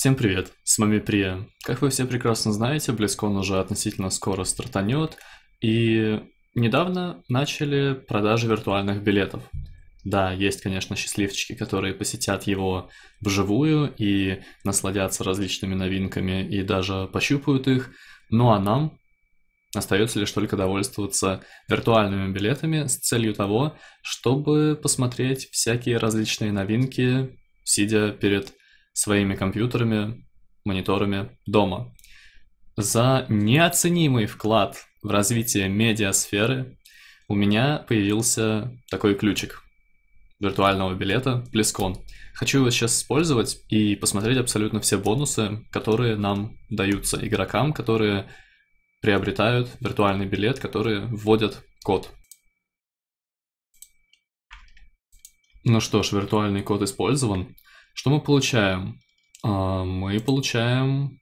Всем привет, с вами Прия. Как вы все прекрасно знаете, BlizzCon уже относительно скоро стартанет, и недавно начали продажи виртуальных билетов. Да, есть, конечно, счастливчики, которые посетят его вживую и насладятся различными новинками и даже пощупают их, ну а нам остается лишь только довольствоваться виртуальными билетами с целью того, чтобы посмотреть всякие различные новинки, сидя перед своими компьютерами, мониторами дома. За неоценимый вклад в развитие медиасферы у меня появился такой ключик виртуального билета Близкон. Хочу его сейчас использовать и посмотреть абсолютно все бонусы, которые нам даются игрокам, которые приобретают виртуальный билет, которые вводят код. Ну что ж, виртуальный код использован. Что мы получаем? А, мы получаем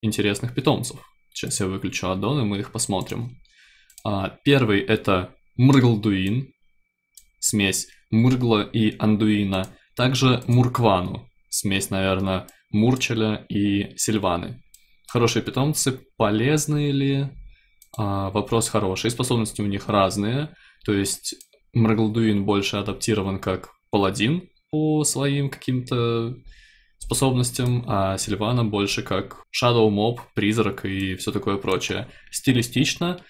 интересных питомцев. Сейчас я выключу аддон, и мы их посмотрим. А, первый это Мрглдуин, смесь Мргла и Андуина. Также Мурквану, смесь, наверное, Мурчеля и Сильваны. Хорошие питомцы, полезные ли? А, вопрос хороший. Способности у них разные. То есть Мрглдуин больше адаптирован как паладин, по своим каким-то способностям, а Сильвана больше как Shadow Mob, призрак и все такое прочее. Стилистично,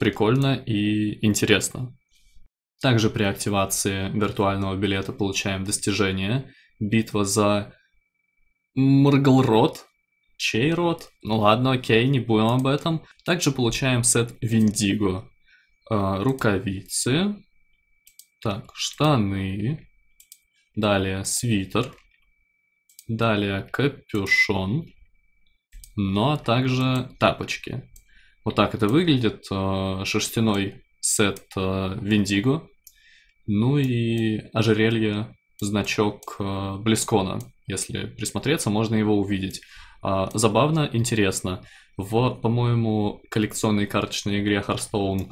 прикольно и интересно. Также при активации виртуального билета получаем достижение «Битва за Мрглрод». Чей род? Ну ладно, окей, не будем об этом. Также получаем сет Виндиго. А, рукавицы. Так, штаны. Далее свитер. Далее капюшон. Ну а также тапочки. Вот так это выглядит. Э, шерстяной сет э, Виндиго. Ну и ожерелье, значок э, Блескона. Если присмотреться, можно его увидеть. А, забавно, интересно. В, по-моему, коллекционной карточной игре Hearthstone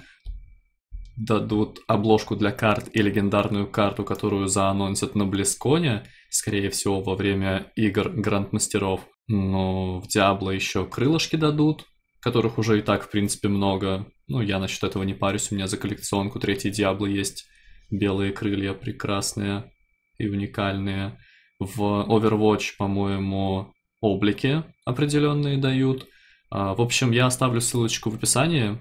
дадут обложку для карт и легендарную карту, которую заанонсят на Близконе, скорее всего, во время игр грандмастеров. Но в Диабло еще крылышки дадут, которых уже и так, в принципе, много. Ну, я насчет этого не парюсь, у меня за коллекционку третий Диабло есть белые крылья прекрасные и уникальные. В Overwatch, по-моему, облики определенные дают. А, в общем, я оставлю ссылочку в описании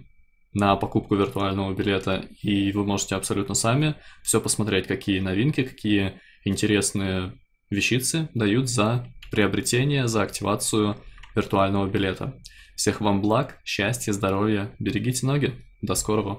на покупку виртуального билета, и вы можете абсолютно сами все посмотреть, какие новинки, какие интересные вещицы дают за приобретение, за активацию виртуального билета. Всех вам благ, счастья, здоровья, берегите ноги, до скорого!